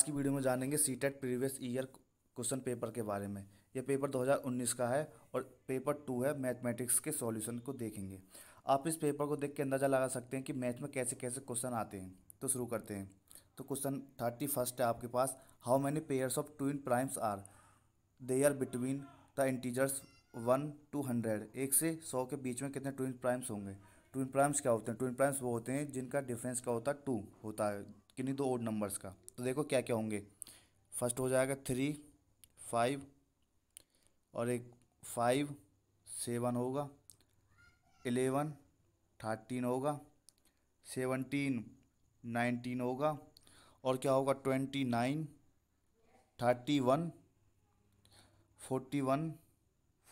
आज की वीडियो में जानेंगे CTET previous year question paper के बारे में यह पेपर 2019 का है और पेपर टू है मैथमेटिक्स के सॉल्यूशन को देखेंगे आप इस पेपर को देख के अंदाज़ा लगा सकते हैं कि मैथ में कैसे कैसे क्वेश्चन आते हैं तो शुरू करते हैं तो क्वेश्चन थर्टी फर्स्ट है आपके पास how many pairs of twin primes are they are between the integers one to hundred एक से सौ के बीच में कितने ट्विन प्राइम्स होंगे ट्विन प्राइम्स क्या होते हैं ट्विन प्राइम्स वो होते हैं जिनका डिफरेंस क्या होता है टू होता है किन्हीं दो ओड नंबर्स का तो देखो क्या क्या होंगे फर्स्ट हो जाएगा थ्री फाइव और एक फाइव सेवन होगा एलेवन थर्टीन होगा सेवनटीन नाइनटीन होगा और क्या होगा twenty nine thirty one forty one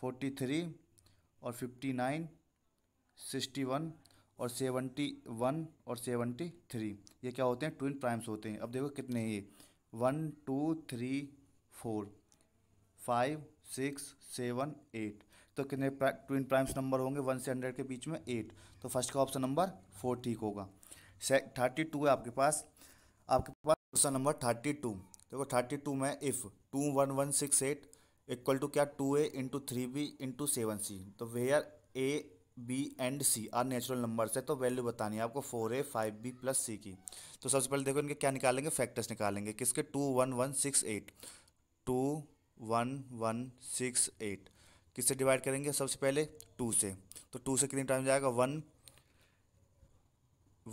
forty three और फिफ्टी नाइन सिक्सटी वन और सेवेंटी वन और सेवेंटी थ्री ये क्या होते हैं ट्विन प्राइम्स होते हैं अब देखो कितने ये one two three four five six seven eight तो कितने ट्विन प्राइम्स नंबर होंगे वन से हंड्रेड के बीच में एट तो फर्स्ट का ऑप्शन नंबर फोर ठीक होगा थर्टी टू है आपके पास आपके पास क्वेश्चन नंबर थर्टी टू देखो थर्टी टू में if two one one six eight equal to क्या two a into three b into seven c तो where a B and c are natural numbers है तो वैल्यू बतानी है आपको four a five b plus c की तो सबसे पहले देखो इनके क्या निकालेंगे फैक्टर्स निकालेंगे किसके two one one six eight two one one six eight किससे डिवाइड करेंगे सबसे पहले टू से तो टू से कितने टाइम जाएगा वन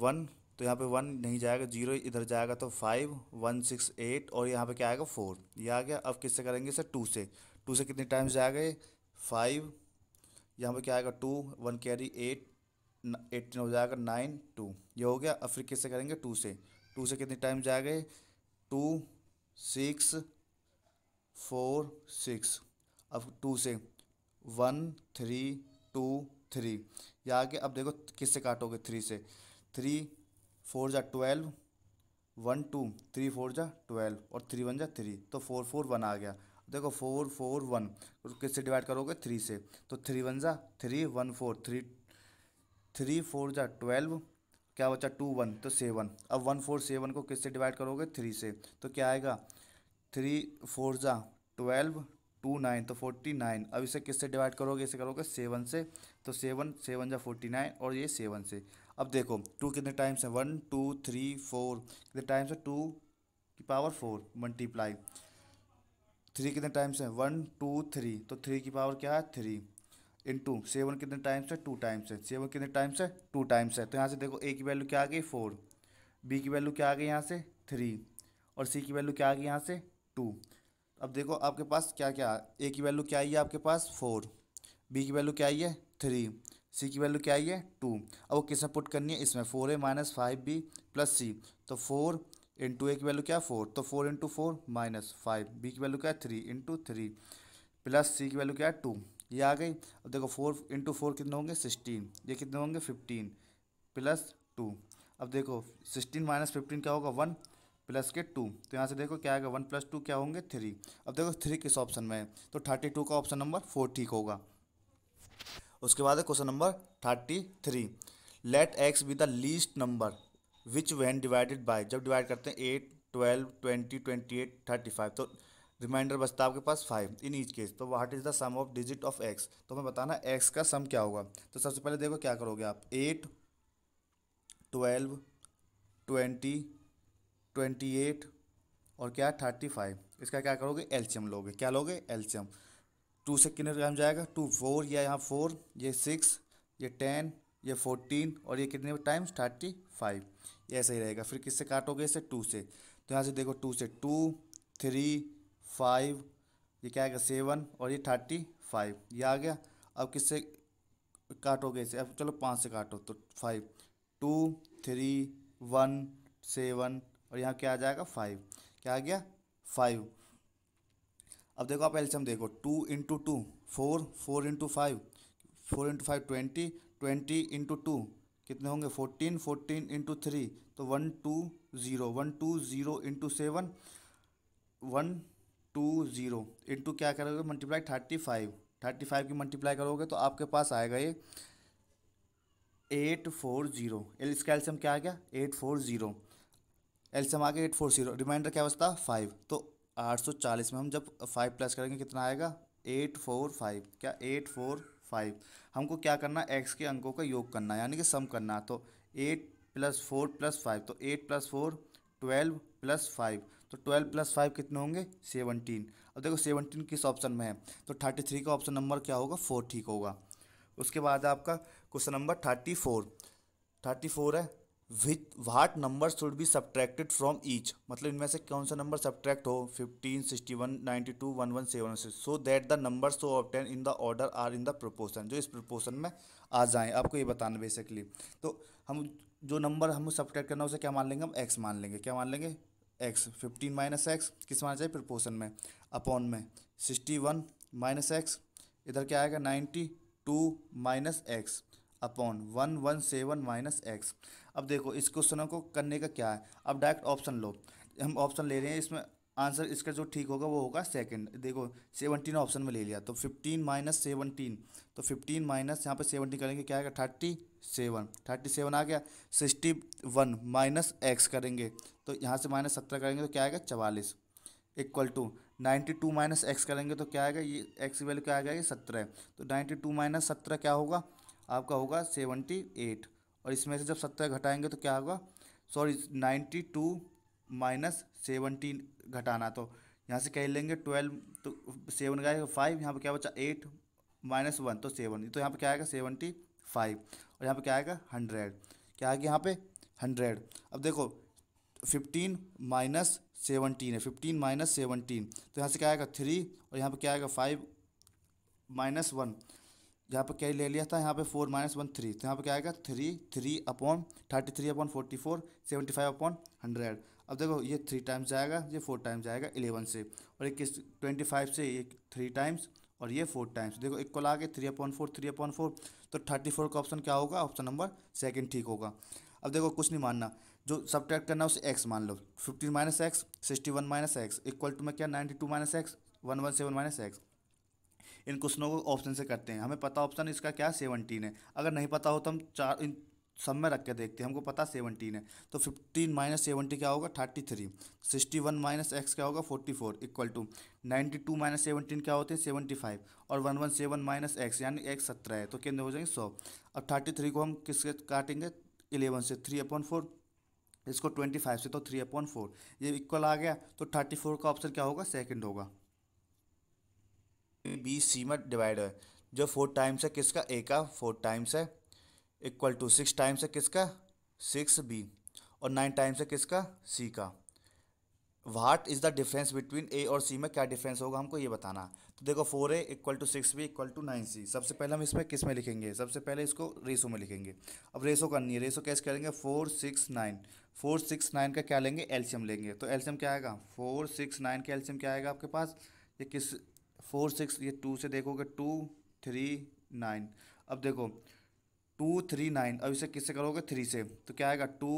वन तो यहाँ पे वन नहीं जाएगा जीरो इधर जाएगा तो फाइव वन सिक्स एट और यहाँ पे क्या आएगा फोर ये आ गया अब किससे करेंगे सर टू से टू से कितने टाइम्स जाएगा फाइव यहाँ पर क्या आएगा two one carry eight eighteen हो जाएगा नाइन टू ये हो गया अब फिर किससे करेंगे टू से टू से कितने टाइम जाएगा टू सिक्स फोर सिक्स अब टू से वन थ्री टू थ्री ये आगे अब देखो किससे काटोगे थ्री से थ्री फोर जा twelve one two three four जा ट्वेल्व और थ्री वन जा थ्री तो फोर फोर वन आ गया देखो फोर फोर वन किससे डिवाइड करोगे थ्री से तो थ्री वन ज़ा three one four three three four ज़ा ट्वेल्व क्या बचा टू वन तो सेवन अब वन फोर सेवन को किससे डिवाइड करोगे थ्री से तो क्या आएगा थ्री फोर ज़ा ट्वेल्व टू नाइन तो फोर्टी नाइन अब इसे किससे डिवाइड करोगे इसे करोगे सेवन से तो सेवन सेवन जा फोर्टी नाइन और ये सेवन से अब देखो टू कितने टाइम्स है वन टू थ्री फोर कितने टाइम्स है टू की पावर फोर मल्टीप्लाई थ्री कितने टाइम्स है वन टू थ्री तो थ्री की पावर क्या है थ्री इन टू सेवन कितने टाइम्स है टू टाइम्स है सेवन कितने टाइम्स है टू टाइम्स है तो यहाँ से देखो ए की वैल्यू क्या आ गई फोर बी की वैल्यू क्या आ गई यहाँ से थ्री और सी की वैल्यू क्या आ गई यहाँ से टू अब देखो आपके पास क्या क्या ए की वैल्यू क्या आई है आपके पास फोर बी की वैल्यू क्या आई है थ्री सी की वैल्यू क्या आई है टू अब वो किसमें पुट करनी है इसमें four a minus five b plus c तो फोर इंटू ए की वैल्यू क्या फोर तो four into four minus five b की वैल्यू क्या है three into three plus c की वैल्यू क्या है टू ये आ गई अब देखो फोर इंटू फोर कितने होंगे सिक्सटीन ये कितने होंगे फिफ्टीन प्लस टू अब देखो सिक्सटीन माइनस फिफ्टीन क्या होगा वन प्लस के टू तो यहाँ से देखो क्या आएगा वन प्लस टू क्या होंगे थ्री अब देखो थ्री किस ऑप्शन में है तो थर्टी टू का ऑप्शन नंबर फोर ठीक होगा उसके बाद है question number thirty three let x be the least number which when divided by जब डिवाइड करते हैं eight twelve twenty twenty eight thirty five तो रिमाइंडर बचता है आपके पास फाइव इन ईच केस तो what is the sum of digit of x तो हमें बताना एक्स का सम क्या होगा तो सबसे पहले देखो क्या करोगे आप eight twelve twenty twenty eight और क्या थर्टी फाइव इसका क्या करोगे एल्शियम लोगे क्या लोगे एल्शियम टू से कितने टाइम जाएगा टू फोर या यहाँ फोर ये सिक्स ये टेन ये फोर्टीन और ये कितने टाइम्स थर्टी फाइव ऐसे ही रहेगा फिर किससे काटोगे इसे टू से तो यहाँ से देखो टू से टू थ्री फाइव ये क्या आएगा सेवन और ये थर्टी फाइव ये आ गया अब किससे काटोगे इसे अब चलो पाँच से काटो तो five two three one seven और यहाँ क्या आ जाएगा फाइव क्या आ गया फाइव अब देखो आप एल्शियम देखो two into two four four into five four into five twenty twenty into two कितने होंगे फोर्टीन फोर्टीन इंटू थ्री तो one two zero one two zero into seven one two zero into क्या करोगे multiply thirty five thirty five की multiply करोगे तो आपके पास आएगा ये एट फोर ज़ीरो एल इसका एल्सियम क्या आ गया एट फोर ज़ीरो एल्सियम आ गया एट फोर ज़ीरो रिमाइंडर क्या बचता फाइव तो आठ सौ चालीस में हम जब फाइव प्लस करेंगे कितना आएगा एट फोर फाइव क्या एट फोर फाइव हमको क्या करना एक्स के अंकों का योग करना है यानी कि सम करना तो eight plus four plus five तो eight plus four twelve plus five तो ट्वेल्व प्लस फाइव कितने होंगे सेवनटीन अब देखो सेवनटीन किस ऑप्शन में है तो थर्टी थ्री का ऑप्शन नंबर क्या होगा फोर ठीक होगा उसके बाद आपका question number thirty four thirty four है with what number should be subtracted from each मतलब इनमें से कौन सा नंबर सब्ट्रैक्ट हो fifteen sixty one ninety two one one seven so that the number so obtained in the order are in the proportion जो इस proportion में आ जाए आपको ये बताना बेसिकली तो हम जो नंबर हम सब्ट्रैक्ट करना उसे क्या मान लेंगे हम एक्स मान लेंगे क्या मान लेंगे एक्स फिफ्टीन माइनस एक्स किस माना जाए प्रपोर्शन में अपॉन में सिक्सटी वन माइनस एक्स इधर क्या आएगा ninety two minus x upon one one seven minus x अब देखो इस क्वेश्चन को करने का क्या है अब डायरेक्ट ऑप्शन लो हम ऑप्शन ले रहे हैं इसमें आंसर इसका जो ठीक होगा वो होगा सेकंड देखो सेवनटीन ऑप्शन में ले लिया तो फिफ्टीन माइनस सेवनटीन तो फिफ्टीन माइनस यहाँ पे सेवनटीन करेंगे क्या आएगा थर्टी सेवन थर्टी सेवन आ गया सिक्सटी वन माइनस एक्स करेंगे तो यहाँ से माइनस सत्रह करेंगे तो क्या आएगा चवालीस equal to ninety two minus x करेंगे तो क्या आएगा ये एक्स की वैल्यू क्या आएगा ये सत्रह तो नाइन्टी टू माइनस सत्रह क्या होगा आपका होगा सेवेंटी एट और इसमें से जब सत्तर घटाएंगे तो क्या होगा sorry ninety two minus seventy घटाना तो यहाँ से कह लेंगे ट्वेल्व तो सेवन का आएगा तो फाइव यहाँ पर क्या बचा एट माइनस वन तो सेवन तो यहाँ पर क्या आएगा सेवनटी फाइव और यहाँ पर क्या आएगा हंड्रेड क्या आएगा यहाँ पे हंड्रेड अब देखो फिफ्टीन माइनस सेवनटीन है फिफ्टीन माइनस सेवनटीन तो यहाँ से क्या आएगा थ्री और यहाँ पर क्या आएगा फाइव माइनस वन यहाँ पर क्या ले लिया था यहाँ पे फोर माइनस वन थ्री तो यहाँ पे क्या आएगा three three upon thirty three upon forty four seventy five upon hundred अब देखो ये थ्री टाइम्स जाएगा ये फोर टाइम्स जाएगा इलेवन से और एक ट्वेंटी फाइव से ये थ्री टाइम्स और ये फोर टाइम्स देखो एक को ला के three upon four three upon four तो थर्टी फोर का ऑप्शन क्या होगा ऑप्शन नंबर सेकंड ठीक होगा अब देखो कुछ नहीं मानना जो ट्रैक्ट करना है उसे एक्स मान लो fifteen minus x sixty one minus x equal to में क्या ninety two minus x one one seven minus x इन क्वेश्चनों को ऑप्शन से करते हैं हमें पता ऑप्शन इसका क्या सेवनटीन है अगर नहीं पता हो तो हम चार इन सब में रख के देखते हैं हमको पता सेवनटीन है तो फिफ्टीन माइनस सेवनटी क्या होगा thirty three sixty one minus x क्या होगा forty four equal to ninety two minus seventeen क्या होते हैं सेवनटी फाइव और one one seven minus x यानी एक्स सत्रह है तो कितने हो जाएंगे सौ अब थर्टी थ्री को हम किसके काटेंगे इलेवन से थ्री अपॉइंट फोर इसको ट्वेंटी फाइव से तो थ्री अपॉइंट फोर ये इक्वल आ गया तो थर्टी फोर का ऑप्शन क्या होगा सेकेंड होगा बी सी में डिवाइड है जो फोर टाइम्स है किसका ए का फोर टाइम्स है इक्वल टू सिक्स टाइम्स है किसका सिक्स बी और नाइन टाइम्स है किसका सी का what is the difference between A और सी में क्या डिफरेंस होगा हमको ये बताना तो देखो four a equal to six b equal to nine c सबसे पहले हम इसमें किस में लिखेंगे सबसे पहले इसको रेसो में लिखेंगे अब रेसो करनी है रेसो कैसे करेंगे four six nine four six nine का क्या लेंगे एल्शियम लेंगे तो एल्शियम क्या आएगा फोर सिक्स नाइन का एल्शियम क्या आएगा आपके पास ये किस फोर सिक्स ये टू से देखोगे टू थ्री नाइन अब देखो टू थ्री नाइन अब इसे किससे करोगे थ्री से तो क्या आएगा टू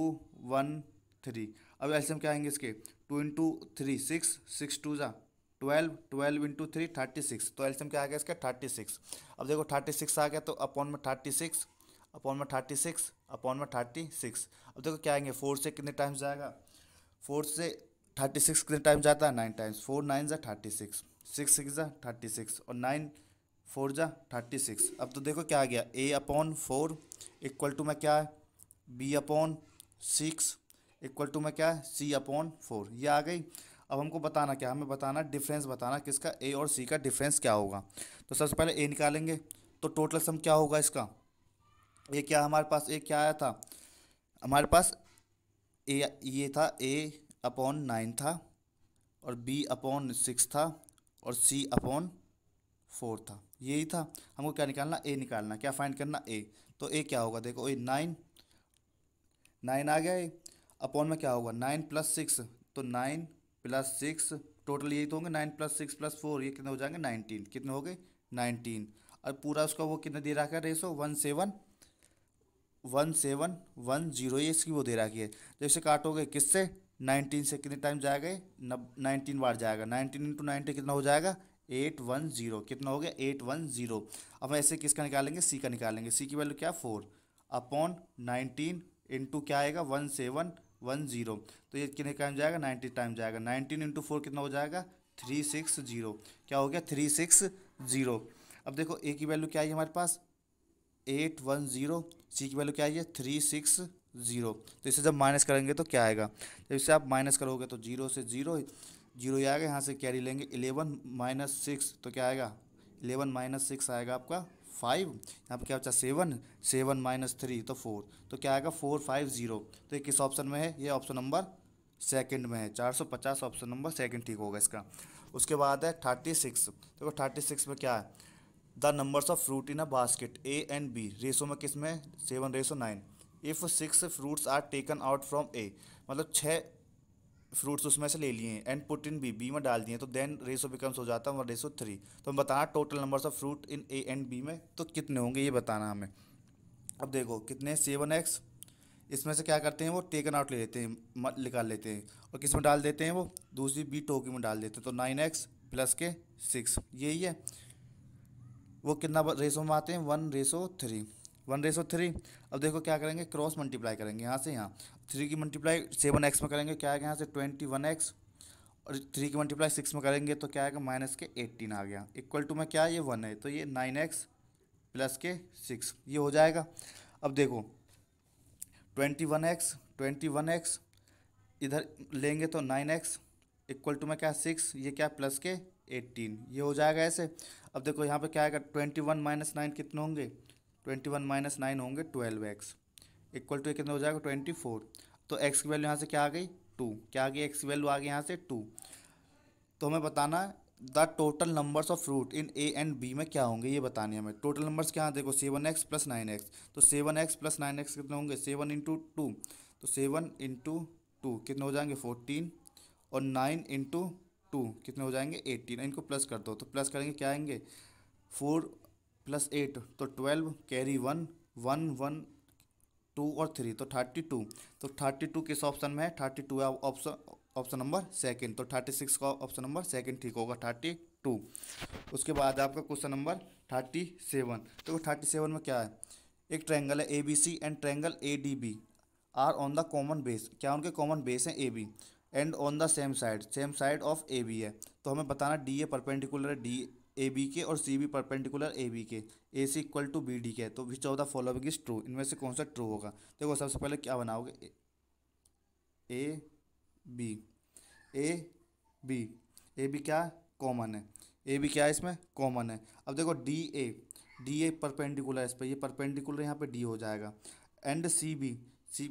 वन थ्री अब एल क्या आएंगे इसके two into three six six two जा twelve twelve into three thirty six तो एल्सियम क्या आ गया इसका थर्टी सिक्स अब देखो थर्टी सिक्स आ गया तो अपॉन में थर्टी सिक्स अपॉन में थर्टी सिक्स अपॉन में थर्टी सिक्स अब देखो क्या आएंगे फोर से कितने टाइम्स जाएगा फोर से थर्टी सिक्स कितने टाइम्स जाता है नाइन टाइम्स फोर नाइन जै थर्टी सिक्स सिक्स सिक्स जा थर्टी सिक्स और नाइन फोर जा थर्टी सिक्स अब तो देखो क्या आ गया a upon four equal to में क्या है b upon six equal to में क्या है सी अपॉन फोर ये आ गई अब हमको बताना क्या हमें बताना डिफरेंस बताना किसका ए और सी का डिफरेंस क्या होगा तो सबसे पहले ए निकालेंगे तो टोटल सम क्या होगा इसका ये क्या हमारे पास ए क्या आया था हमारे पास ए ये था ए अपॉन नाइन था और बी अपॉन सिक्स था और सी अपॉन फोर था यही था हमको क्या निकालना ए निकालना क्या फाइंड करना ए तो ए क्या होगा देखो ए नाइन नाइन आ गया ए अपॉन में क्या होगा नाइन प्लस सिक्स तो नाइन प्लस सिक्स टोटल यही तो होंगे nine plus six plus four ये कितने हो जाएंगे नाइनटीन कितने हो गए नाइनटीन और पूरा उसका वो कितना दे रखा है ratio one seven one seven one zero ये इसकी वो दे रखी है जब तो इसे काटोगे किससे नाइनटीन से कितने टाइम जाएगा नब नाइनटीन बार जाएगा नाइनटीन इंटू नाइनटी कितना हो जाएगा एट वन जीरो कितना हो गया एट वन जीरो अब हम ऐसे किसका निकालेंगे सी का निकालेंगे सी की वैल्यू क्या फोर अपॉन नाइनटीन इंटू क्या आएगा वन सेवन वन जीरो तो ये कितने टाइम जाएगा नाइन्टी टाइम जाएगा नाइनटीन इंटू फोर कितना हो जाएगा थ्री सिक्स जीरो क्या हो गया थ्री सिक्स जीरो अब देखो ए की वैल्यू क्या आई हमारे पास एट वन जीरो सी की वैल्यू क्या आई है थ्री सिक्स ज़ीरो तो इसे जब माइनस करेंगे तो क्या आएगा जब इसे आप माइनस करोगे तो जीरो से ज़ीरो जीरो ही आएगा यहाँ से कैरी लेंगे इलेवन माइनस सिक्स तो क्या आएगा इलेवन माइनस सिक्स आएगा आपका फाइव यहाँ पर क्या बचा सेवन सेवन माइनस थ्री तो फोर तो क्या आएगा फोर फाइव ज़ीरो तो ये किस ऑप्शन में है ये ऑप्शन नंबर सेकंड में है चार सौ पचास ऑप्शन नंबर सेकंड ठीक होगा इसका उसके बाद है थर्टी सिक्स देखो थर्टी सिक्स में क्या है the numbers of fruit in a basket a and b ratio में किस में seven ratio nine if six fruits are taken out from a मतलब छः फ्रूट्स उसमें से ले लिए and put in b b में डाल दिए तो देन रेसो बिकम्स हो जाता है वन रेसो थ्री तो हम बताना total numbers of fruit in A and B में तो कितने होंगे ये बताना हमें अब देखो कितने सेवन एक्स इसमें से क्या करते हैं वो टेकन आउट ले लेते हैं निकाल लेते हैं और किस में डाल देते हैं वो दूसरी बी टोकी में डाल देते हैं तो नाइन एक्स प्लस के सिक्स यही है वो कितना रेसो में आते हैं one ratio three one ratio three अब देखो क्या करेंगे क्रॉस मल्टीप्लाई करेंगे यहाँ से यहाँ थ्री की मल्टीप्लाई सेवन एक्स में करेंगे क्या आएगा यहाँ से ट्वेंटी वन एक्स और थ्री की मल्टीप्लाई सिक्स में करेंगे तो क्या आएगा माइनस के एट्टीन आ गया इक्वल टू में क्या है ये वन है तो ये नाइन एक्स प्लस के सिक्स ये हो जाएगा अब देखो twenty one x twenty one x इधर लेंगे तो नाइन एक्स इक्वल टू में क्या सिक्स ये क्या प्लस के एट्टीन ये हो जाएगा ऐसे अब देखो यहाँ पे क्या आएगा ट्वेंटी वन माइनस नाइन कितने होंगे ट्वेंटी वन माइनस नाइन होंगे ट्वेल्व एक्स इक्वल टू कितना हो जाएगा ट्वेंटी फोर तो एक्स की वैल्यू यहाँ से क्या आ गई टू क्या आ गई एक्स की वैल्यू आ गई यहाँ से टू तो हमें बताना the total numbers of root in A and B में क्या होंगे ये बताने हमें टोटल नंबर्स क्या देखो seven x plus nine x तो seven x plus nine x कितने होंगे सेवन इंटू टू तो सेवन इंटू टू कितने हो जाएंगे फोर्टीन और नाइन इंटू टू कितने हो जाएंगे एटीन इनको प्लस कर दो तो प्लस करेंगे क्या आएंगे फोर प्लस एट तो twelve carry one one one two और थ्री तो थर्टी टू तो थर्टी टू किस ऑप्शन में है थर्टी टू है ऑप्शन ऑप्शन नंबर सेकंड तो थर्टी सिक्स का ऑप्शन नंबर सेकंड ठीक होगा थर्टी टू उसके बाद आपका क्वेश्चन नंबर थर्टी सेवन तो थर्टी सेवन में क्या है एक ट्रैंगल है A B C and triangle A D B are on the common base क्या उनके कॉमन बेस हैं A B and on the same side same side of A B है तो हमें बताना डी ए परपेंडिकुलर है D A B के और C B perpendicular A B के A C equal to B D के तो which of the following is true इनमें से कौन सा ट्रू होगा देखो सबसे पहले क्या बनाओगे A B A B A B क्या कॉमन है ए बी क्या है इसमें कॉमन है अब देखो D A D A perpendicular इस पर ये परपेंडिकुलर यहाँ पे डी हो जाएगा एंड सी बी सी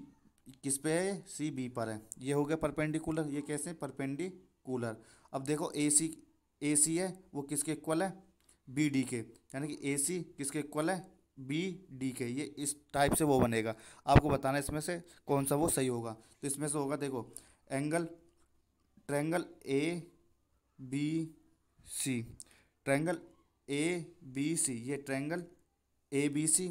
किस पे है सी बी पर है ये हो गया परपेंडिकुलर ये कैसे परपेंडिकुलर अब देखो ए सी ए सी है वो किसके इक्वल है बी डी के यानी कि ए सी किसके इक्वल है बी डी के ये इस टाइप से वो बनेगा आपको बताना इसमें से कौन सा वो सही होगा तो इसमें से होगा देखो angle triangle A B C triangle A B C ये triangle A B C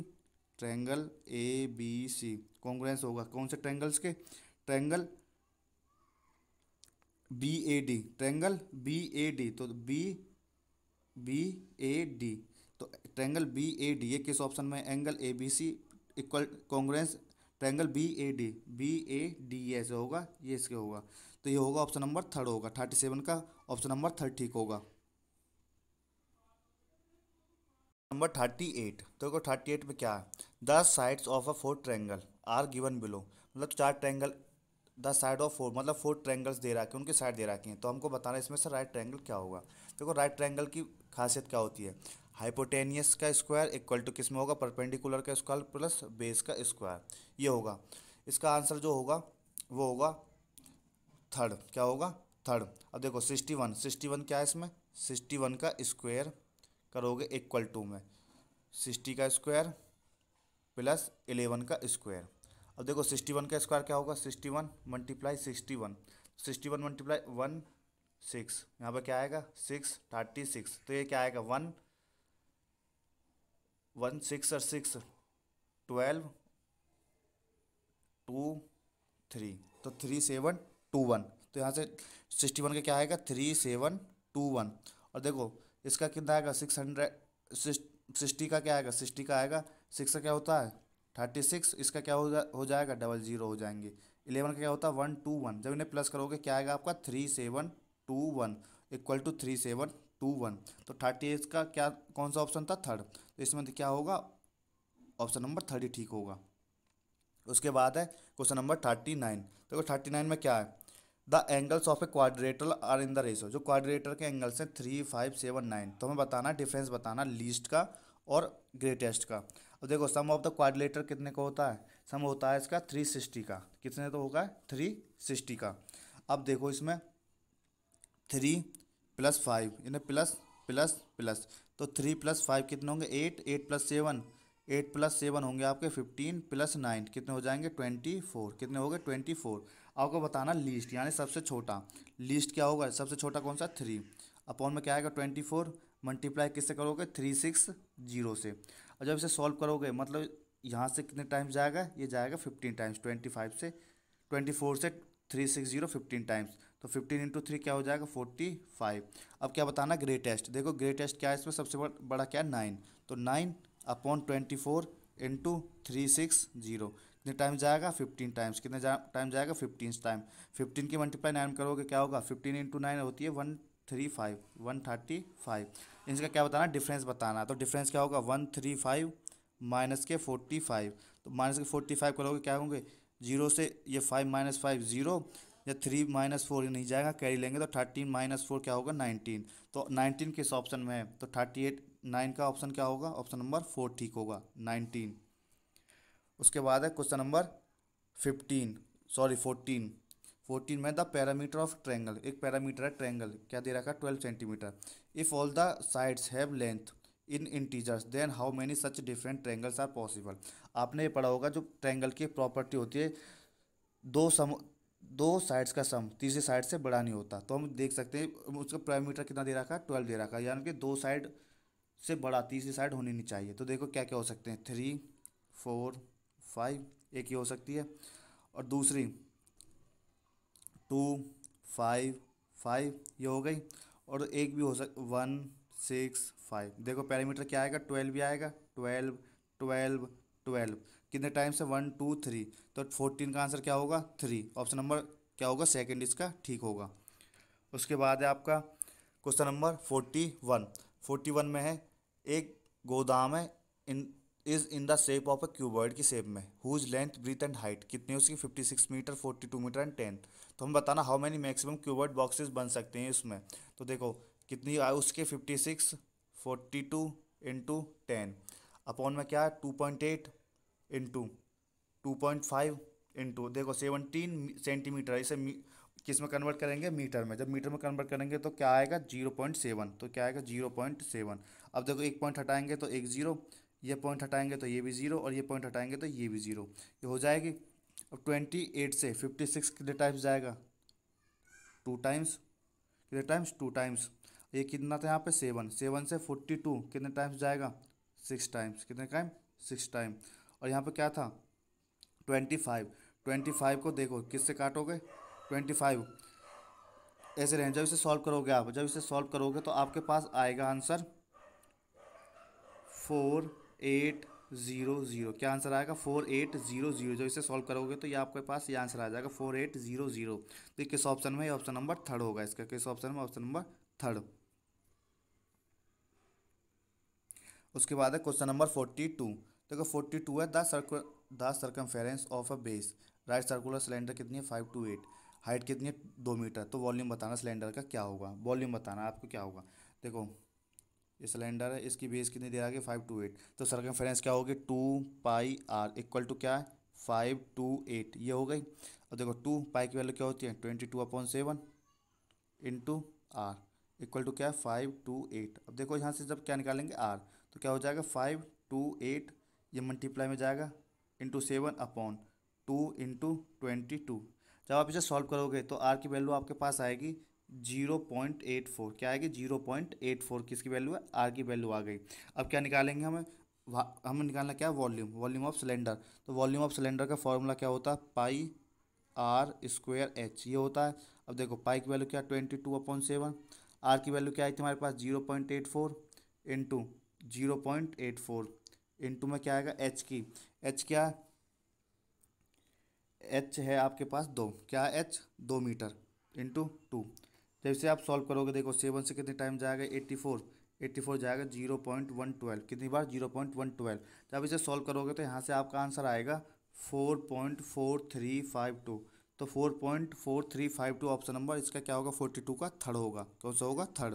triangle A B C congruence होगा कौन से ट्रैंगल्स के triangle B A D triangle B A D तो बी बी ए डी तो triangle B A D ये किस option में angle A B C equal congruent triangle B A D B A D ऐसे होगा ये इसके होगा तो ये होगा ऑप्शन नंबर थर्ड होगा थर्टी सेवन का ऑप्शन नंबर थर्ड ठीक होगा नंबर थर्टी एट देखो थर्टी एट में क्या है the sides of a four triangle are given below मतलब चार triangle the side of four मतलब फोर ट्रैंगल्स दे रखे हैं उनके साइड दे रखे हैं तो हमको बताना इसमें से राइट ट्रैंगल क्या होगा देखो राइट ट्रैंगल की खासियत क्या होती है हाइपोटेनियस का स्क्वायर इक्वल टू किस में होगा परपेंडिकुलर का स्क्वायर प्लस बेस का स्क्वायर ये होगा इसका आंसर जो होगा वो होगा थर्ड क्या होगा थर्ड अब देखो सिक्सटी वन सिक्सटी वन क्या है इसमें सिक्सटी वन का स्क्वायर करोगे इक्वल टू में सिक्सटी का स्क्वायर प्लस एलेवन का स्क्वायर अब देखो सिक्सटी वन का स्क्वायर क्या होगा sixty one multiply sixty one sixty one multiply one six यहाँ पर क्या आएगा सिक्स थर्टी सिक्स तो ये क्या आएगा वन वन सिक्स और सिक्स ट्वेल्व टू थ्री तो थ्री सेवन टू वन तो यहाँ से सिक्सटी वन का क्या आएगा थ्री सेवन टू वन और देखो इसका कितना आएगा सिक्स हंड्रेड सिक्सटी का क्या आएगा सिक्सटी का आएगा सिक्स का क्या होता है थर्टी सिक्स इसका क्या हो जा हो जाएगा डबल जीरो हो जाएंगे इलेवन का क्या होता है वन टू वन जब इन्हें प्लस करोगे क्या आएगा आपका three seven two one equal to three seven two one तो थर्टी एट का क्या कौन सा ऑप्शन था थर्ड तो इसमें तो क्या होगा ऑप्शन नंबर थर्टी ठीक होगा उसके बाद है क्वेश्चन नंबर थर्टी नाइन देखो थर्टी नाइन में क्या है the angles of a quadrilateral are in the ratio जो क्वाड्रेटर के एंगल्स हैं थ्री फाइव सेवन नाइन तो हमें बताना डिफरेंस बताना लीस्ट का और ग्रेटेस्ट का अब देखो सम ऑफ द क्वाडलेटर कितने का होता है सम होता है इसका थ्री सिक्सटी का कितने तो होगा थ्री सिक्सटी का अब देखो इसमें थ्री प्लस फाइव यानी प्लस प्लस प्लस तो थ्री प्लस फाइव कितने होंगे eight eight plus seven eight plus seven होंगे आपके फिफ्टीन प्लस नाइन कितने हो जाएंगे ट्वेंटी फोर कितने हो गए ट्वेंटी फोर आपको बताना लीस्ट यानी सबसे छोटा लीस्ट क्या होगा सबसे छोटा कौन सा थ्री अपॉन में क्या आएगा ट्वेंटी फोर मल्टीप्लाई किससे करोगे थ्री सिक्स जीरो से और जब इसे सॉल्व करोगे मतलब यहाँ से कितने टाइम्स जाएगा ये जाएगा फिफ्टीन टाइम्स ट्वेंटी फाइव से ट्वेंटी फोर से three six zero fifteen times तो फिफ्टीन इंटू थ्री क्या हो जाएगा फोर्टी फाइव अब क्या बताना ग्रेटेस्ट देखो ग्रेटेस्ट क्या है इसमें सबसे बड़ा क्या है नाइन तो nine upon twenty four into three six zero कितने टाइम जाएगा फिफ्टीन टाइम्स कितने टाइम जाएगा फिफ्टीन टाइम फिफ्टीन की मल्टीप्लाई नाइन करोगे क्या होगा फिफ्टीन इंटू नाइन होती है one three five one thirty five इनका क्या बताना डिफरेंस बताना तो डिफरेंस क्या होगा वन थ्री फाइव माइनस के फोर्टी फाइव तो माइनस के फोर्टी फाइव करोगे क्या होंगे जीरो से ये फाइव माइनस फाइव जीरो या थ्री माइनस फोर नहीं जाएगा कैरी लेंगे तो थर्टीन माइनस फोर क्या होगा नाइनटीन तो नाइनटीन किस ऑप्शन में है तो थर्टी एट नाइन का ऑप्शन क्या होगा ऑप्शन नंबर फोर ठीक होगा नाइनटीन उसके बाद है question number fifteen sorry fourteen fourteen में द पैरामीटर ऑफ ट्रैंगल एक पैरामीटर है ट्रैंगल क्या दे रखा है twelve centimetre if all the sides have length in integers then how many such different triangles are possible आपने ये पढ़ा होगा जो ट्रैंगल की प्रॉपर्टी होती है दो सम दो साइड्स का सम तीसरे साइड से बड़ा नहीं होता तो हम देख सकते हैं उसका पैरामीटर कितना दे रखा है ट्वेल्व दे रखा है यानी कि दो साइड से बड़ा तीसरी साइड होनी नहीं चाहिए तो देखो क्या क्या हो सकते हैं थ्री फोर फाइव एक ही हो सकती है और दूसरी टू फाइव फाइव ये हो गई और एक भी हो सक वन सिक्स फाइव देखो पैरामीटर क्या आएगा ट्वेल्व भी आएगा ट्वेल्व ट्वेल्व ट्वेल्व कितने टाइम से वन टू थ्री तो फोर्टीन का आंसर क्या होगा थ्री ऑप्शन नंबर क्या होगा सेकंड इसका ठीक होगा उसके बाद है आपका question number forty one forty one में है एक गोदाम है in is in the shape of a cuboid की शेप में whose length breadth and height कितनी उसकी fifty six metre forty two metre and ten तो हम बताना how many maximum cuboid boxes बन सकते हैं इसमें तो देखो कितनी उसके fifty six forty two into ten upon में क्या है two point eight into two point five into देखो सेवनटीन सेंटीमीटर इसे किस में कन्वर्ट करेंगे मीटर में जब मीटर में कन्वर्ट करेंगे तो क्या आएगा जीरो पॉइंट सेवन तो क्या आएगा जीरो पॉइंट सेवन अब देखो एक पॉइंट हटाएंगे तो एक जीरो ये पॉइंट हटाएंगे तो ये भी ज़ीरो और ये पॉइंट हटाएंगे तो ये भी ज़ीरो ये हो जाएगी अब ट्वेंटी एट से फिफ्टी सिक्स कितने टाइम्स जाएगा टू टाइम्स कितने टाइम्स टू टाइम्स ये कितना था यहाँ पे सेवन सेवन से फोर्टी टू कितने टाइम्स जाएगा सिक्स टाइम्स कितने टाइम सिक्स टाइम और यहाँ पे क्या था ट्वेंटी फाइव ट्वेंटी फाइव को देखो किससे काटोगे ट्वेंटी फाइव ऐसे रहें जब इसे सॉल्व करोगे आप जब इसे सॉल्व करोगे तो आपके पास आएगा answer four eight zero zero क्या आंसर आएगा फोर एट ज़ीरो ज़ीरो जब इसे सॉल्व करोगे तो ये आपके पास ये आंसर आ जाएगा फोर एट ज़ीरो ज़ीरो तो किस ऑप्शन में ये ऑप्शन नंबर थर्ड होगा इसका किस ऑप्शन में ऑप्शन नंबर थर्ड उसके बाद है क्वेश्चन नंबर फोर्टी टू देखो फोर्टी टू है the circle the circumference of a base right circular cylinder कितनी है फाइव टू एट हाइट कितनी है दो मीटर तो वॉल्यूम बताना सिलेंडर का क्या होगा वॉल्यूम बताना आपको क्या होगा देखो ये सिलेंडर है इसकी बेस कितनी दे आगे फाइव टू एट तो सरकमफ्रेंस क्या होगी two pi r equal to क्या है फाइव टू एट ये हो गई और देखो टू पाई की वैल्यू क्या होती है twenty two upon seven into r equal to क्या है फाइव टू एट अब देखो यहाँ से जब क्या निकालेंगे आर तो क्या हो जाएगा फाइव टू एट ये मल्टीप्लाई में जाएगा into seven upon two into twenty two जब आप इसे सॉल्व करोगे तो आर की वैल्यू आपके पास आएगी जीरो पॉइंट एट फोर क्या आएगी जीरो पॉइंट एट फोर किसकी वैल्यू है आर की वैल्यू आ गई अब क्या निकालेंगे हमें हमें निकालना क्या है वॉल्यूम वॉल्यूम ऑफ सिलेंडर तो वॉल्यूम ऑफ सिलेंडर का फॉर्मूला क्या होता है पाई आर स्क्वेयर एच ये होता है अब देखो पाई की वैल्यू क्या twenty two upon seven r की वैल्यू क्या आई थी हमारे पास zero point eight four into zero point eight four into में क्या आएगा एच की एच क्या एच है आपके पास दो क्या एच दो मीटर इंटू टू जब तो इसे आप सॉल्व करोगे देखो सेवन से कितने टाइम जाएगा एट्टी फोर एट्टी फोर जाएगा जीरो पॉइंट वन ट्वेल्व कितनी बार जीरो पॉइंट वन ट्वेल्व जब इसे सॉल्व करोगे तो यहाँ से आपका आंसर आएगा four point four three five two तो four point four three five two option number इसका क्या होगा फोर्टी टू का थर्ड होगा कौन सा होगा third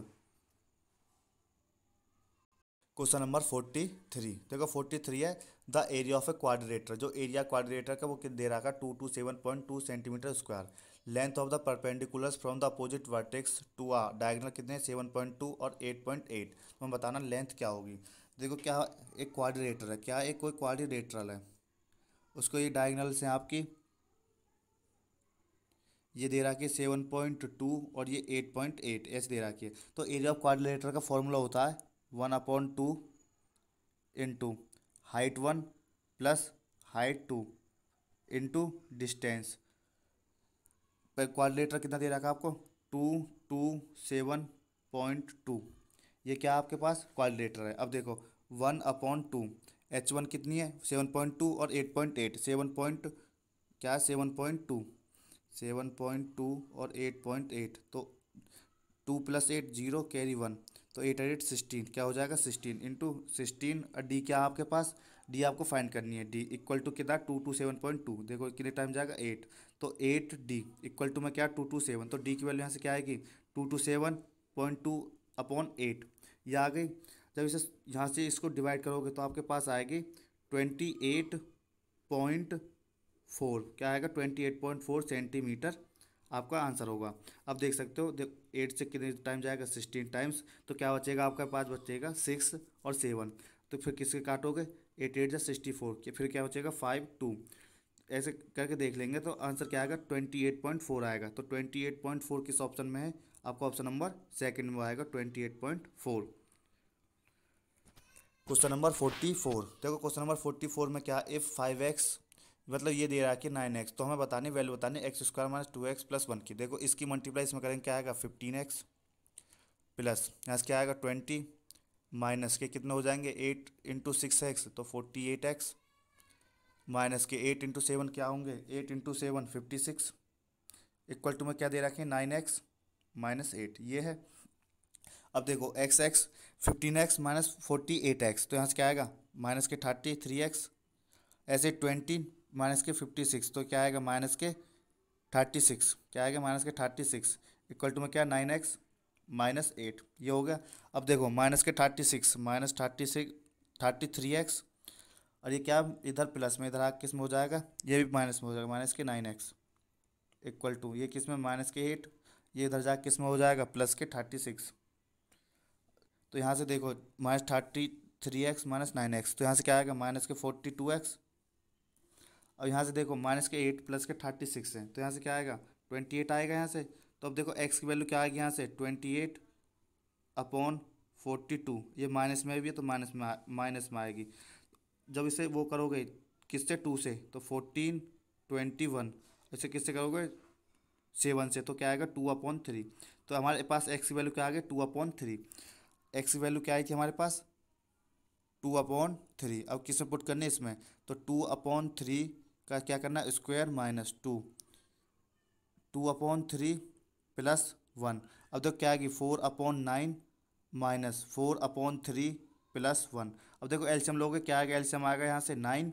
question number forty three देखो फोर्टी थ्री है the area of a quadrilateral जो एरिया क्वाड्रेटर का वो दे रहा है two two seven point two centimetre square length of the perpendiculars from the opposite vertex to a diagonal कितने seven point two और एट पॉइंट एट तो हमें बताना लेंथ क्या होगी देखो क्या एक क्वाड्रेटर है क्या एक कोई क्वाड्रेटरल है उसको ये डायगनल से आपकी ये दे रहा है सेवन पॉइंट टू और ये एट पॉइंट एट ऐसे दे रहा है तो एरिया ऑफ क्वाड्रिलेटर का फॉर्मूला होता है one upon two into height one plus height two into distance पर कितना दे रखा है आपको two two seven point two ये क्या आपके पास क्वाड्रेटर है अब देखो one upon two H one कितनी है सेवन पॉइंट टू और eight point eight seven point क्या है seven point two seven point two और एट पॉइंट एट तो to plus eight zero carry one तो एट एट सिक्सटीन क्या हो जाएगा सिक्सटीन इंटू सिक्सटीन और डी क्या आपके पास डी आपको फाइंड करनी है डी इक्वल टू कितना two two seven point two देखो कितने टाइम जाएगा एट तो एट डी इक्वल टू में क्या टू टू सेवन तो डी की वैल्यू यहाँ से क्या आएगी two two seven point two upon eight ये आ गई जब इसे यहाँ से इसको डिवाइड करोगे तो आपके पास आएगी ट्वेंटी एट पॉइंट फोर क्या आएगा twenty eight point four centimetre आपका आंसर होगा अब देख सकते हो देख एट से कितने टाइम जाएगा सिक्सटीन टाइम्स तो क्या बचेगा आपका पाँच बचेगा सिक्स और सेवन तो फिर किसके काटोगे एट एट या सिक्सटी फोर फिर क्या बचेगा फाइव टू ऐसे करके देख लेंगे तो आंसर क्या आएगा ट्वेंटी एट पॉइंट फोर आएगा तो ट्वेंटी एट पॉइंट फोर किस ऑप्शन में है आपका ऑप्शन नंबर सेकंड में आएगा twenty eight point four question number forty four देखो क्वेश्चन नंबर फोर्टी फोर में क्या इफ़ फाइव एक्स मतलब ये दे रहा है कि नाइन एक्स तो हमें बताने वैल्यू बताने X square minus two X plus one की देखो इसकी मल्टीप्लाई इसमें करेंगे क्या आएगा फिफ्टीन एक्स प्लस यहाँ से क्या आएगा ट्वेंटी माइनस के कितने हो जाएंगे एट इंटू सिक्स एक्स तो फोर्टी एट एक्स माइनस के एट इंटू सेवन क्या होंगे eight into seven fifty six equal to में क्या दे रखें नाइन एक्स माइनस एट ये है अब देखो X X fifteen X minus forty eight X तो यहाँ से क्या आएगा माइनस के थर्टी थ्री एक्स ऐसे ट्वेंटी माइनस के फिफ्टी सिक्स तो क्या आएगा माइनस के थर्टी सिक्स क्या आएगा माइनस के थर्टी सिक्स इक्वल टू में क्या नाइन एक्स माइनस एट ये हो गया अब देखो माइनस के thirty six minus thirty six thirty three X और ये क्या इधर प्लस में इधर आ किस में हो जाएगा ये भी माइनस में हो जाएगा माइनस के नाइन एक्स इक्वल टू ये किस में माइनस के एट ये इधर जा किस में हो जाएगा प्लस के थर्टी सिक्स तो यहाँ से देखो minus thirty three X minus nine x तो यहाँ से क्या आएगा माइनस के फोर्टी टू एक्स अब यहाँ से देखो माइनस के एट प्लस के थर्टी सिक्स है तो यहाँ से क्या आएगा ट्वेंटी एट आएगा यहाँ से तो अब देखो एक्स की वैल्यू क्या आएगी यहाँ से twenty eight upon forty two ये माइनस में भी है तो माइनस में माइनस में आएगी जब इसे वो करोगे किससे टू से तो फोर्टीन ट्वेंटी वन इसे किससे करोगे सेवन से तो क्या आएगा टू अपॉन थ्री तो हमारे पास एक्स की वैल्यू क्या आ गई टू अपॉन थ्री एक्स की वैल्यू क्या आई थी हमारे पास टू अपॉन थ्री अब किसमें पुट करने है इसमें तो टू अपॉन थ्री का क्या करना है square minus two two upon three plus one अब देखो क्या आएगी four upon nine minus four upon three plus one अब देखो एल्शियम लोगे क्या आएगा एल्शियम आएगा यहाँ से नाइन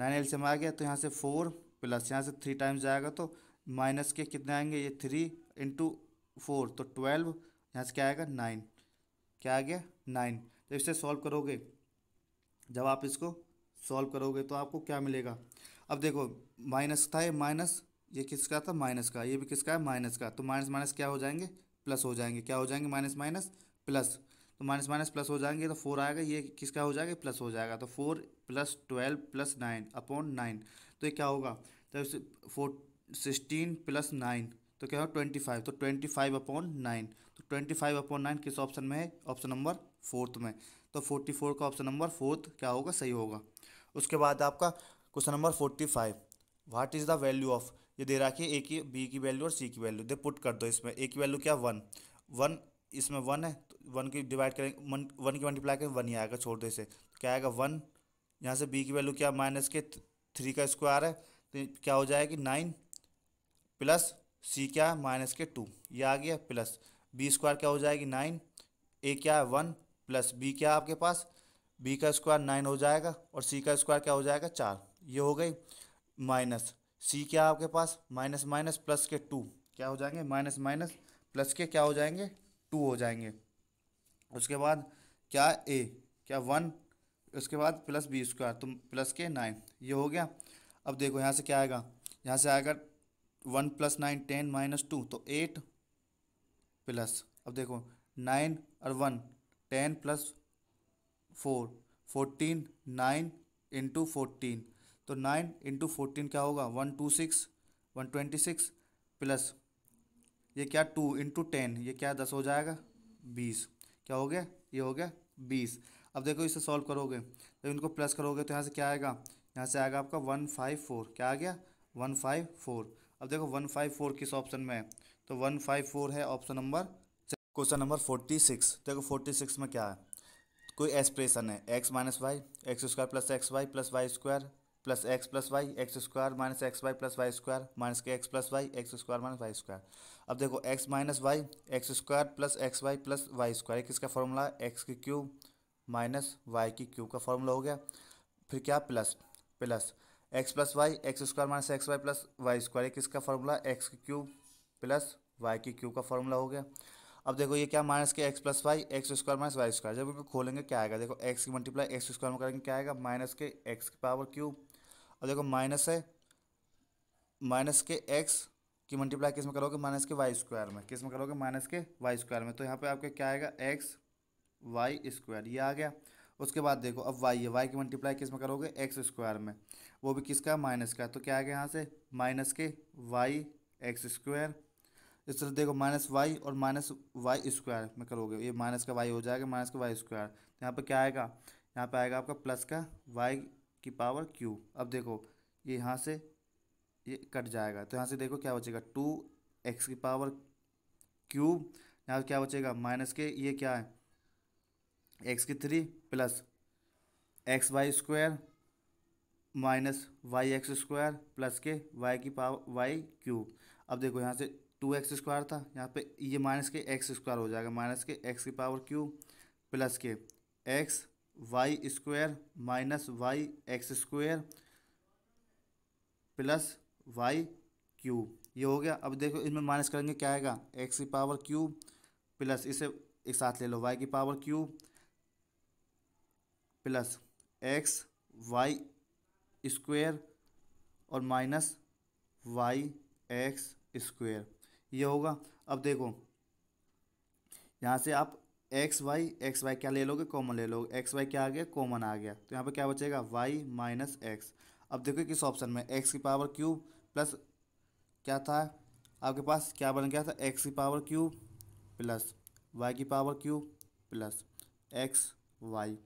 नाइन एल्शियम आ गया तो यहाँ से फोर प्लस यहाँ से थ्री टाइम्स जाएगा तो माइनस के कितने आएंगे ये थ्री इंटू फोर तो ट्वेल्व यहाँ से क्या आएगा नाइन क्या आ गया नाइन तो इसे सॉल्व करोगे जब आप इसको सॉल्व करोगे तो आपको क्या मिलेगा अब देखो माइनस था ये माइनस ये किसका था माइनस का ये भी किसका है माइनस का तो माइनस माइनस क्या हो जाएंगे प्लस हो जाएंगे क्या हो जाएंगे माइनस माइनस प्लस तो माइनस माइनस प्लस हो जाएंगे तो फोर आएगा ये किसका हो जाएगा प्लस हो जाएगा तो four plus twelve plus nine upon nine तो ये क्या होगा तो फोर सिक्सटीन प्लस नाइन तो क्या होगा ट्वेंटी फाइव तो ट्वेंटी फाइव अपॉन नाइन तो ट्वेंटी फाइव अपॉन नाइन किस ऑप्शन में है ऑप्शन नंबर फोर्थ में तो फोर्टी फोर का ऑप्शन नंबर फोर्थ क्या होगा सही होगा उसके बाद आपका question number forty five what is the value of ये दे रहा है ए की बी की वैल्यू और सी की वैल्यू दे पुट कर दो इसमें ए की वैल्यू क्या वन वन इसमें वन है तो वन की डिवाइड करेंगे वन वन की मल्टीप्लाई करेंगे वन ही आएगा छोड़ दो इसे क्या आएगा वन यहाँ से बी की वैल्यू क्या माइनस के थ्री का स्क्वायर है तो क्या हो जाएगी नाइन प्लस सी क्या है माइनस के टू ये आ गया प्लस बी स्क्वायर क्या हो जाएगी नाइन ए क्या है वन प्लस बी क्या है आपके पास बी का स्क्वायर नाइन हो जाएगा और सी का स्क्वायर क्या हो जाएगा चार ये हो गई माइनस सी क्या आपके पास माइनस माइनस प्लस के टू क्या हो जाएंगे माइनस माइनस प्लस के क्या हो जाएंगे टू हो जाएंगे उसके बाद क्या ए क्या वन उसके बाद प्लस बी स्क्वायर तो प्लस के नाइन ये हो गया अब देखो यहाँ से क्या आएगा यहाँ से आएगा one plus nine ten minus two तो एट प्लस अब देखो नाइन और one ten plus four fourteen nine into fourteen तो नाइन इंटू फोर्टीन क्या होगा one two six one twenty six plus ये क्या टू इंटू टेन ये क्या दस हो जाएगा बीस क्या हो गया ये हो गया बीस अब देखो इसे सॉल्व करोगे तो इनको प्लस करोगे तो यहाँ से क्या आएगा यहाँ से आएगा आपका वन फाइव फोर क्या आ गया वन फाइव फोर अब देखो वन फाइव फोर किस ऑप्शन में है तो वन फाइव फोर है option number question number forty six देखो फोर्टी सिक्स में क्या है कोई एक्सप्रेशन है X minus Y X square plus X Y plus Y square plus x plus Y X square minus X Y plus Y square minus के X plus Y X square minus Y square अब देखो X minus Y X square plus X Y plus Y square किसका formula है X की cube minus Y की cube का formula हो गया फिर क्या plus plus x plus Y X square minus X Y plus Y square किसका फॉर्मूला एक्स की क्यूब प्लस वाई की क्यूब का फॉर्मूला हो गया अब देखो ये क्या माइनस के X plus Y X square minus Y square जब इनको खोलेंगे क्या आएगा देखो एक्स की मल्टीप्लाई एक्स स्क्वायर में करेंगे क्या आएगा माइनस के एक्स की पावर क्यूब और देखो माइनस है माइनस के एक्स की मल्टीप्लाई किस में करोगे माइनस के वाई स्क्वायर में किस में करोगे माइनस के वाई स्क्वायर में तो यहाँ पे आपके क्या आएगा एक्स वाई स्क्वायर ये आ गया उसके बाद देखो अब वाई है वाई की मल्टीप्लाई किस में करोगे एक्स स्क्वायर में वो भी किसका माइनस का तो क्या आ गया यहाँ से माइनस के वाई एक्स स्क्वायर इस तरह देखो माइनस वाई और माइनस वाई स्क्वायर में करोगे ये माइनस का वाई हो जाएगा माइनस का वाई स्क्वायर तो यहाँ पर क्या आएगा यहाँ पर आएगा आपका प्लस का वाई की पावर क्यू अब देखो ये यहाँ से ये कट जाएगा तो यहाँ से देखो क्या बचेगा टू एक्स की पावर क्यूब यहाँ क्या बचेगा माइनस के ये क्या है एक्स की three plus X Y square minus Y X square plus के वाई की पावर वाई क्यूब अब देखो यहाँ से टू एक्स स्क्वायर था यहाँ पे ये माइनस के एक्स स्क्वायर हो जाएगा माइनस के एक्स की पावर क्यू प्लस के X Y square minus Y X square plus Y cube ये हो गया अब देखो इसमें माइनस करेंगे क्या आएगा एक्स की पावर क्यूब प्लस इसे एक साथ ले लो वाई की power cube plus X Y square और माइनस वाई एक्स स्क्वायर ये होगा अब देखो यहाँ से आप एक्स वाई एक्स वाई क्या ले लोगे कॉमन ले लोगे एक्स वाई क्या आ गया कॉमन आ गया तो यहाँ पर क्या बचेगा वाई माइनस एक्स अब देखो किस ऑप्शन में एक्स की पावर क्यूब प्लस क्या था आपके पास क्या बन गया था एक्स की पावर क्यूब प्लस वाई की power cube plus X Y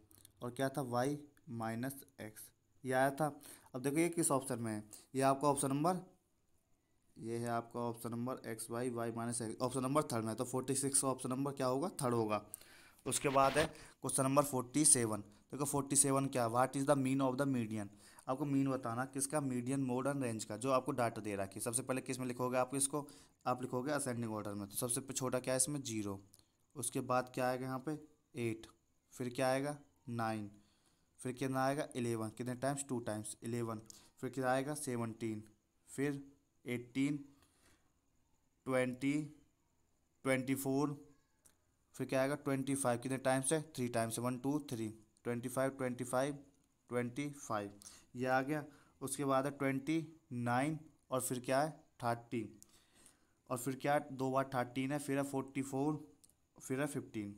और क्या था वाई माइनस एक्स ये आया था अब देखो ये किस ऑप्शन में है ये आपका ऑप्शन नंबर ये है आपका option number X Y Y minus X option number third में तो फोर्टी सिक्स का ऑप्शन नंबर क्या होगा थर्ड होगा उसके बाद है क्वेश्चन नंबर फोर्टी सेवन देखो फोर्टी सेवन क्या what is the mean of the median आपको मीन बताना किसका मीडियन एंड रेंज का जो आपको डाटा दे रहा है सबसे पहले किस में लिखोगे आप इसको आप लिखोगे असेंडिंग ऑर्डर में तो सबसे छोटा क्या है इसमें जीरो उसके बाद क्या आएगा यहाँ पे एट फिर क्या आएगा नाइन फिर कितना आएगा एलेवन कितने टाइम्स टू टाइम्स एलेवन फिर कितना आएगा सेवनटीन फिर एट्टीन ट्वेंटी ट्वेंटी फोर फिर क्या आएगा ट्वेंटी फाइव कितने टाइम्स है three times one two three twenty five twenty five twenty five ये आ गया उसके बाद है ट्वेंटी नाइन और फिर क्या है थर्टी और फिर क्या दो बार थर्टीन है फिर है फोर्टी फोर फिर है फिफ्टीन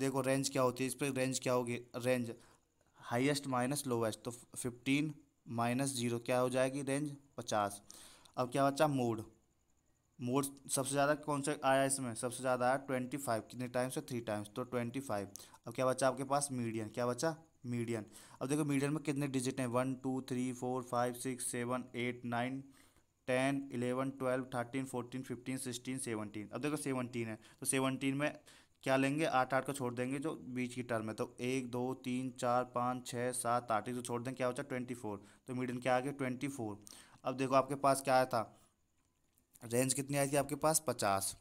देखो रेंज क्या होती है इस पर रेंज क्या होगी रेंज हाईएस्ट माइनस लोवेस्ट तो फिफ्टीन माइनस ज़ीरो क्या हो जाएगी रेंज पचास अब क्या बचा मोड मोड सबसे ज़्यादा कौन सा आया इसमें सबसे ज़्यादा आया ट्वेंटी फाइव कितने टाइम्स है थ्री टाइम्स तो ट्वेंटी फाइव अब क्या बचा आपके पास मीडियन क्या बचा मीडियन अब देखो मीडियन में कितने डिजिट हैं one two three four five six seven eight nine ten eleven twelve thirteen fourteen fifteen sixteen seventeen अब देखो सेवनटीन है तो सेवनटीन में क्या लेंगे आठ आठ को छोड़ देंगे जो बीच की टर्म है तो एक दो तीन चार पाँच छः सात आठ एक जो छोड़ देंगे क्या हो जाए ट्वेंटी फोर तो मीडियन क्या आ गया ट्वेंटी फोर अब देखो आपके पास क्या आया था रेंज कितनी आई थी आपके पास पचास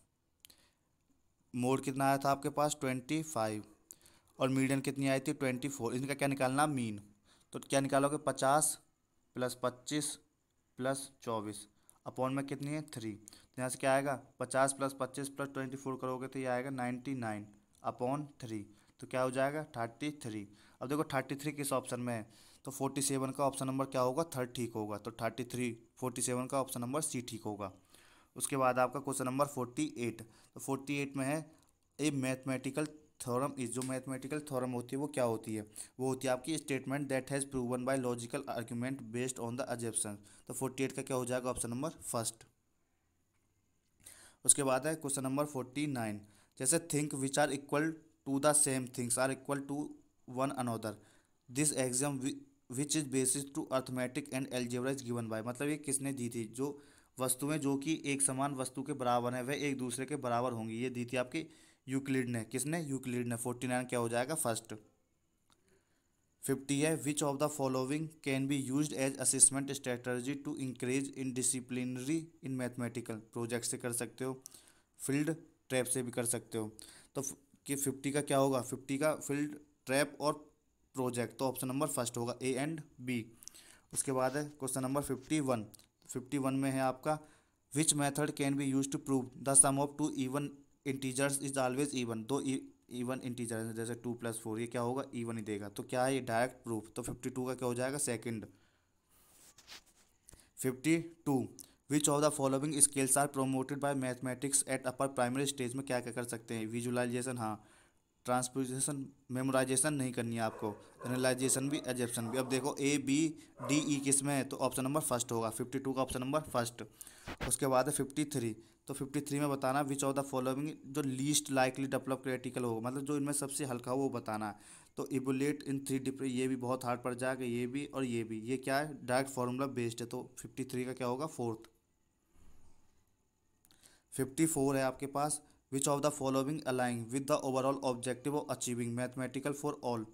मोड कितना आया था आपके पास ट्वेंटी फाइव और मीडियन कितनी आई थी ट्वेंटी फोर इनका क्या निकालना मीन तो क्या निकालोगे पचास प्लस पच्चीस प्लस चौबीस अपॉन में कितनी है थ्री तो यहाँ से क्या आएगा पचास प्लस पच्चीस प्लस ट्वेंटी फोर करोगे तो ये आएगा नाइन्टी नाइन अपॉन थ्री तो क्या हो जाएगा थर्टी थ्री अब देखो थर्टी थ्री किस ऑप्शन में है तो फोर्टी सेवन का ऑप्शन नंबर क्या होगा थर्ड ठीक होगा तो थर्टी थ्री फोर्टी सेवन का ऑप्शन नंबर सी ठीक होगा उसके बाद आपका क्वेश्चन नंबर फोर्टी एट तो फोर्टी एट में है ए मैथमेटिकल थॉरम इज जो मैथमेटिकल थॉरम होती है वो क्या होती है वो होती है आपकी statement that has proven by logical argument based on the assumption तो फोर्टी एट का क्या हो जाएगा ऑप्शन नंबर फर्स्ट उसके बाद है क्वेश्चन नंबर फोर्टी नाइन जैसे think which are equal to the same things are equal to one another this exam which is basis to arithmetic and algebra is given by मतलब ये किसने दी थी जो वस्तुएं जो कि एक समान वस्तु के बराबर हैं वह एक दूसरे के बराबर होंगी ये दी थी आपकी यूक्लिड ने किसने यूक्लिड ने फोर्टी नाइन क्या हो जाएगा फर्स्ट फिफ्टी है which of the following can be use as assessment strategy to increase in disciplinary in mathematical project से कर सकते हो फील्ड ट्रैप से भी कर सकते हो तो कि फिफ्टी का क्या होगा फिफ्टी का फील्ड ट्रैप और प्रोजेक्ट तो ऑप्शन नंबर फर्स्ट होगा ए एंड बी उसके बाद है question number fifty one fifty one में है आपका which method can be use to prove the sum of two even integers is always even दो इवन e, इंटीजर जैसे two plus four ये क्या होगा इवन ही देगा तो क्या है ये डायरेक्ट प्रूफ तो फिफ्टी टू का क्या हो जाएगा second fifty two which of the following skills are promoted by mathematics at upper primary stage में क्या क्या कर सकते हैं विजुअलाइजेशन हाँ ट्रांसपोजिशन मेमोराइजेशन नहीं करनी है आपको एनालाइजेशन भी एजेप्शन भी अब देखो ए बी डी ई किस में है तो ऑप्शन नंबर फर्स्ट होगा फिफ्टी टू का ऑप्शन नंबर फर्स्ट उसके बाद है फिफ्टी थ्री तो फिफ्टी थ्री में बताना विच ऑफ द फॉलोइंग जो लीस्ट लाइकली डेवलप क्रिटिकल होगा मतलब जो इनमें सबसे हल्का हो वो बताना तो इबुलेट इन थ्री डिफरेंट ये भी बहुत हार्ड पड़ जाएगा ये भी और ये भी ये क्या है डायरेक्ट फार्मूला बेस्ड है तो फिफ्टी थ्री का क्या होगा फोर्थ फिफ्टी फोर है आपके पास which of the following aligning with the overall objective of achieving mathematical for all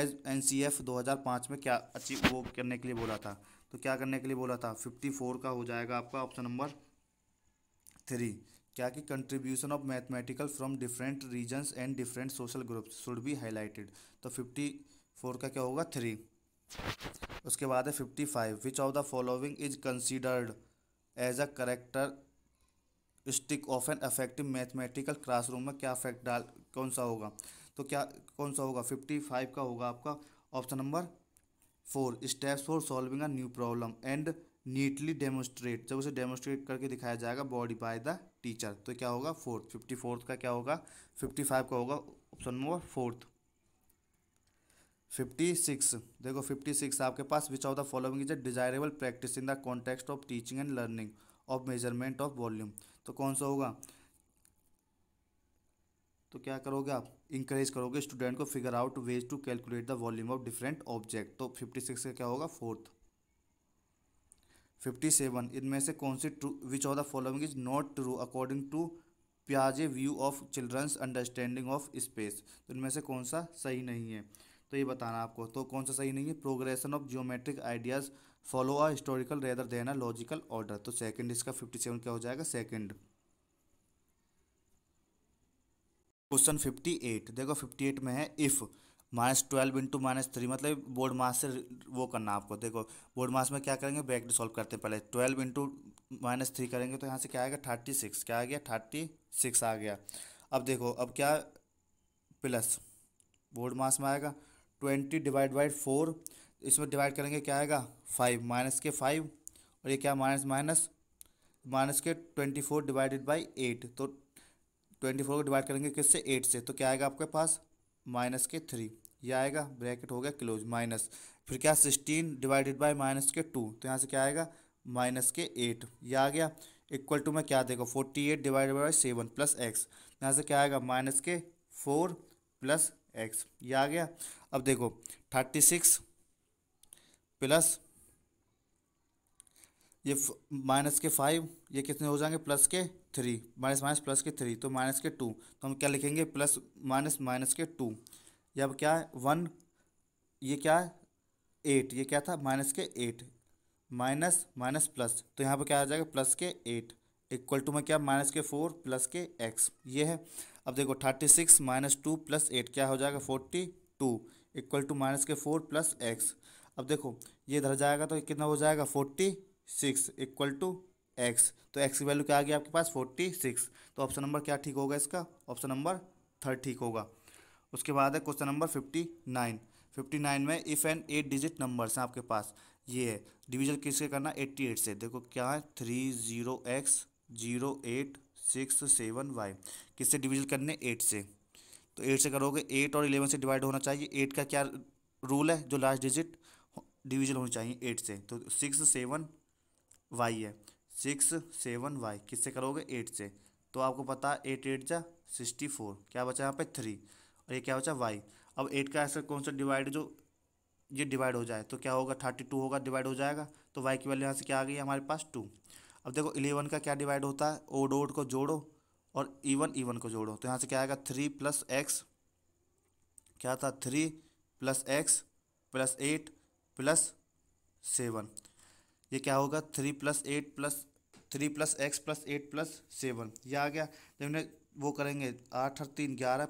as N C F दो हज़ार पाँच में क्या अचीव वो करने के लिए बोला था तो क्या करने के लिए बोला था फिफ्टी फोर का हो जाएगा आपका ऑप्शन नंबर थ्री क्या कि contribution of mathematical from different regions and different social groups should be highlighted तो फिफ्टी फोर का क्या होगा थ्री उसके बाद है fifty five which of the following is considered as a characteristic of an effective mathematical classroom में क्या affect डाल कौन सा होगा तो क्या कौन सा होगा फिफ्टी फाइव का होगा आपका option number four steps for solving a new problem and neatly demonstrate जब उसे डेमोस्ट्रेट करके दिखाया जाएगा बॉडी बाय द टीचर तो क्या होगा फोर्थ फिफ्टी फोर्थ का क्या होगा फिफ्टी फाइव का होगा option number fourth fifty six देखो फिफ्टी सिक्स आपके पास which of the following is a desirable practice in the context of teaching and learning of measurement of volume तो कौन सा होगा तो क्या करोगे आप इंकरेज करोगे स्टूडेंट को figure out ways to calculate the volume of different object तो फिफ्टी सिक्स का क्या होगा फोर्थ फिफ्टी सेवन इनमें से कौन सी true which of the following is not true according to प्याजे view of children's understanding of space तो इनमें से कौन सा सही नहीं है तो ये बताना आपको तो कौन सा सही नहीं है progression of geometric ideas follow a historical rather than logical order तो सेकंड इसका फिफ्टी सेवन क्या हो जाएगा सेकंड क्वेश्चन फिफ्टी एट देखो फिफ्टी एट में है if minus twelve into minus three मतलब बोर्ड मास से वो करना आपको देखो बोर्ड मास में क्या करेंगे बैक सॉल्व करते हैं पहले ट्वेल्व इंटू माइनस थ्री करेंगे तो यहाँ से क्या आएगा थर्टी सिक्स क्या आ गया थर्टी सिक्स आ गया अब देखो अब क्या प्लस बोर्ड मास में आएगा ट्वेंटी डिवाइड बाई फोर इसमें डिवाइड करेंगे क्या आएगा फाइव माइनस के फाइव और ये क्या माइनस माइनस माइनस के twenty four divided by eight तो ट्वेंटी फोर को डिवाइड करेंगे किससे एट से तो क्या आएगा आपके पास माइनस के थ्री ये आएगा ब्रैकेट हो गया क्लोज माइनस फिर क्या सिक्सटीन डिवाइडेड बाई माइनस के टू तो यहाँ से क्या आएगा माइनस के एट ये आ गया इक्वल टू में क्या देगा forty eight divided by seven plus x यहाँ से क्या आएगा माइनस के फोर प्लस एक्स ये आ गया अब देखो थर्टी सिक्स प्लस ये माइनस के फाइव ये कितने हो जाएंगे प्लस के थ्री माइनस माइनस प्लस के थ्री तो माइनस के टू तो हम क्या लिखेंगे प्लस माइनस माइनस के टू ये अब क्या है वन ये क्या है एट ये क्या था माइनस के एट माइनस माइनस प्लस तो यहाँ पर क्या आ जाएगा प्लस के एट इक्वल टू में क्या माइनस के फोर प्लस के एक्स ये है अब देखो thirty six minus two plus eight क्या हो जाएगा forty two equal to minus के फोर प्लस एक्स अब देखो ये इधर जाएगा तो कितना हो जाएगा forty six equal to x तो एक्स की वैल्यू क्या आ गई आपके पास फोर्टी सिक्स तो ऑप्शन नंबर क्या ठीक होगा इसका ऑप्शन नंबर थर्ड ठीक होगा उसके बाद है question number fifty nine fifty nine में if and eight digit numbers हैं आपके पास ये है डिविजन किसके करना एट्टी एट से देखो क्या है three zero x zero eight six seven y किससे डिविजन करने एट से तो एट से करोगे एट और इलेवन से डिवाइड होना चाहिए एट का क्या रूल है जो लास्ट डिजिट डिवीजन होनी चाहिए एट से तो सिक्स सेवन वाई है सिक्स सेवन वाई किससे करोगे एट से तो आपको पता है एट एट जा सिक्सटी फोर क्या बचा यहाँ पे थ्री और ये क्या बचा वाई अब एट का ऐसा कौन सा डिवाइड जो ये डिवाइड हो जाए तो क्या होगा थर्टी टू होगा डिवाइड हो जाएगा तो वाई की वैल्यू यहाँ से क्या आ गई हमारे पास टू अब देखो इलेवन का क्या डिवाइड होता है ओड ओड को जोड़ो और इवन इवन को जोड़ो तो यहाँ से क्या आएगा थ्री प्लस एक्स क्या था three plus x plus eight plus seven ये क्या होगा three plus eight plus three plus x plus eight plus seven ये आ गया जब इन्हें वो करेंगे आठ और तीन ग्यारह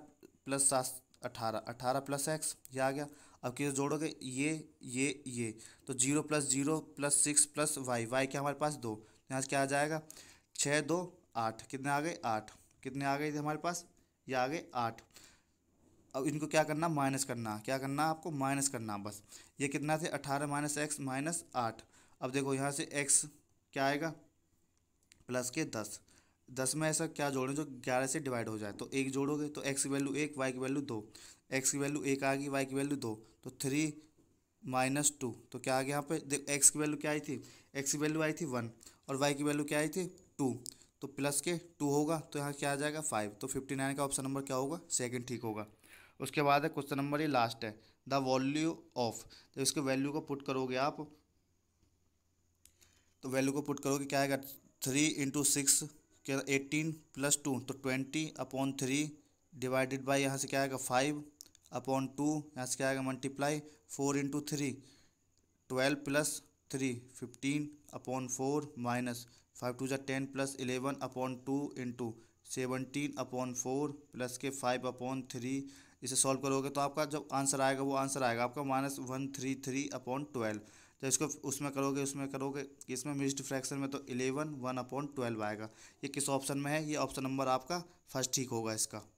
प्लस सात अठारह अठारह प्लस एक्स ये आ गया अब किसे जोड़ोगे ये ये ये तो zero plus zero plus six plus y y क्या हमारे पास दो यहाँ से क्या आ जाएगा छः दो आठ कितने आ गए आठ कितने आ गए थे हमारे पास ये आ गए आठ अब इनको क्या करना माइनस करना क्या करना आपको माइनस करना बस ये कितना थे अठारह माइनस एक्स माइनस आठ अब देखो यहाँ से एक्स क्या आएगा प्लस के दस दस में ऐसा क्या जोड़ें जो ग्यारह से डिवाइड हो जाए तो एक जोड़ोगे तो एक्स की वैल्यू एक वाई की वैल्यू दो एक्स की वैल्यू एक आ गई वाई की वैल्यू दो तो थ्री माइनस टू तो क्या आ गया यहाँ पे देख एक्स की वैल्यू क्या आई थी एक्स की वैल्यू आई थी वन और वाई की वैल्यू क्या आई थी टू तो प्लस के टू होगा तो यहाँ क्या आ जाएगा फाइव तो फिफ्टी नाइन का ऑप्शन नंबर क्या होगा सेकंड ठीक होगा उसके बाद है क्वेश्चन नंबर ये लास्ट है द वॉल्यू ऑफ तो इसके वैल्यू को पुट करोगे आप तो वैल्यू को पुट करोगे क्या आएगा थ्री इंटू सिक्स क्या एटीन प्लस टू तो twenty upon three divided by यहाँ से क्या आएगा फाइव अपॉन टू यहाँ से क्या आएगा multiply four into three twelve plus three fifteen upon four minus five two जै ten plus eleven upon two into seventeen upon four plus के फाइव अपॉन थ्री इसे सॉल्व करोगे तो आपका जब आंसर आएगा वो आंसर आएगा आपका minus one three three upon twelve तो इसको उसमें करोगे उसमें करोगे इसमें मिस्ड फ्रैक्शन में तो इलेवन वन अपॉन ट्वेल्व आएगा ये किस ऑप्शन में है ये ऑप्शन नंबर आपका फर्स्ट ठीक होगा इसका